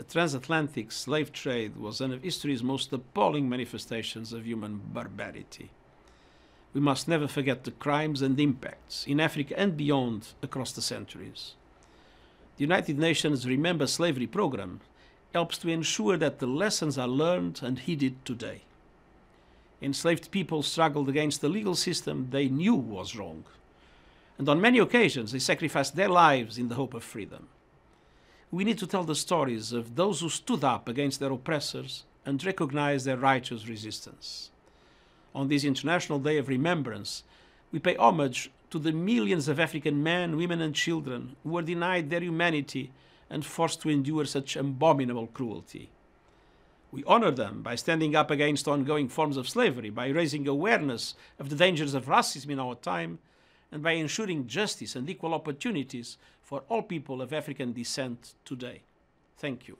The transatlantic slave trade was one of history's most appalling manifestations of human barbarity. We must never forget the crimes and impacts in Africa and beyond across the centuries. The United Nations Remember Slavery program helps to ensure that the lessons are learned and heeded today. Enslaved people struggled against the legal system they knew was wrong, and on many occasions they sacrificed their lives in the hope of freedom we need to tell the stories of those who stood up against their oppressors and recognized their righteous resistance. On this International Day of Remembrance, we pay homage to the millions of African men, women, and children who were denied their humanity and forced to endure such abominable cruelty. We honor them by standing up against ongoing forms of slavery, by raising awareness of the dangers of racism in our time, and by ensuring justice and equal opportunities for all people of African descent today. Thank you.